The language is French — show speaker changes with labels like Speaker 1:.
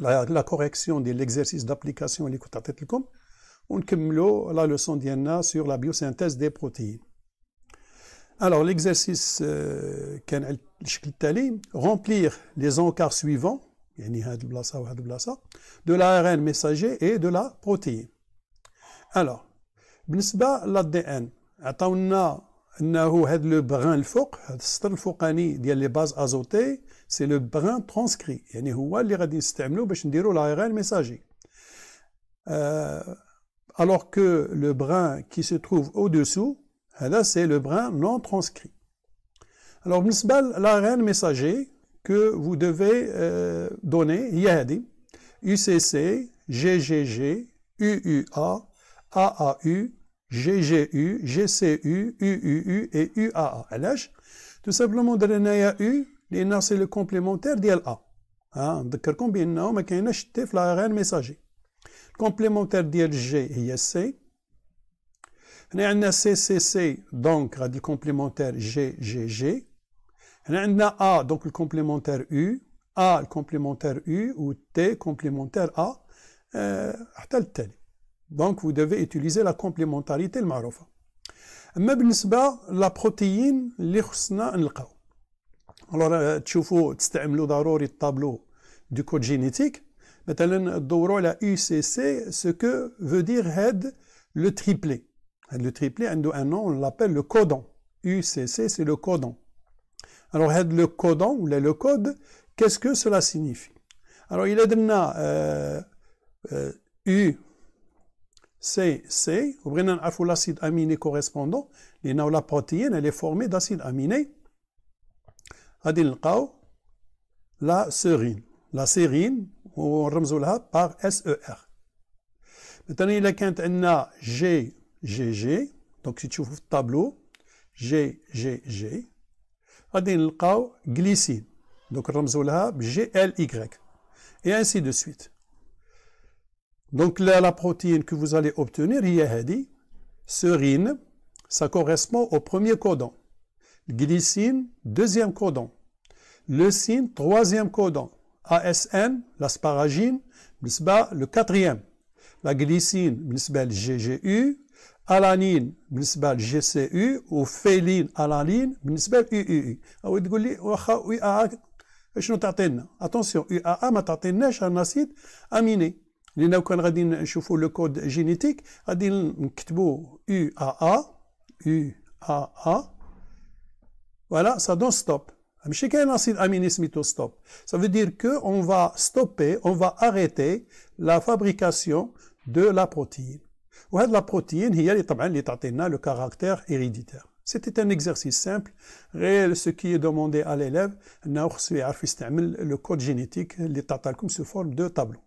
Speaker 1: la, correction de l'exercice d'application l'écoutatelcom on cumule la leçon sur la biosynthèse des protéines. Alors l'exercice euh, remplir les encarts suivants de l'ARN messager et de la protéine. Alors, l'ADN. للدي ان anneu had le brin le fouq had sater fouqani dial li base azotée c'est le brin transcrit yani houa li ghadi yst3amlo bach ndirou l'ARN messager alors que le brin qui se trouve au dessous, hada c'est le brin non transcrit alors misbal l'ARN messager que vous devez euh, donner hia hadi UCC GGG UUA AAU GGU, GCU, UUU et UAA. H tout simplement, dans le U U, c'est le complémentaire l'A. D'accord, combien hein, de y a un l'ARN messager. Le complémentaire G et C. On a C, CCC, donc, le complémentaire GGG. On a A, donc le complémentaire U. A, le complémentaire U, ou T, complémentaire A. le euh, tel tel. Donc vous devez utiliser la complémentarité le marofa. Mais la protéine, Alors, tu vois, le tableau du code génétique. Maintenant, d'abord, la UCC, ce que veut dire head le triplé. Le triplé, un nom, on l'appelle le codon. UCC, c'est le codon. Alors, head le codon, ou le code, qu'est-ce que cela signifie Alors, il y a eu. C, C, ou l'acide aminé correspondant, la protéine elle est formée d'acide aminé. La serine, La sérine, on remzoulha par SER. Maintenant, il y a G, G, G. Donc, si tu ouvres le tableau, G, G, G. glycine. Donc, on L, Y, Et ainsi de suite. Donc là, la protéine que vous allez obtenir, Yahadi, serine, ça correspond au premier codon. Glycine, deuxième codon. Leucine, troisième codon. ASN, l'asparagine, le quatrième. La glycine, le GGU. Alanine, le GCU. Ou féline, alanine, le UUU. Ou oui, لي واخا UAA شنو attention, un acide aminé le code génétique, نشوفوا le code génétique, a Voilà, ça donne stop. Ça veut dire qu'on va stopper, on va arrêter la fabrication de la protéine. la protéine, le caractère héréditaire. C'était un exercice simple. Réel, ce qui est demandé à l'élève, le code génétique, sous forme de tableau.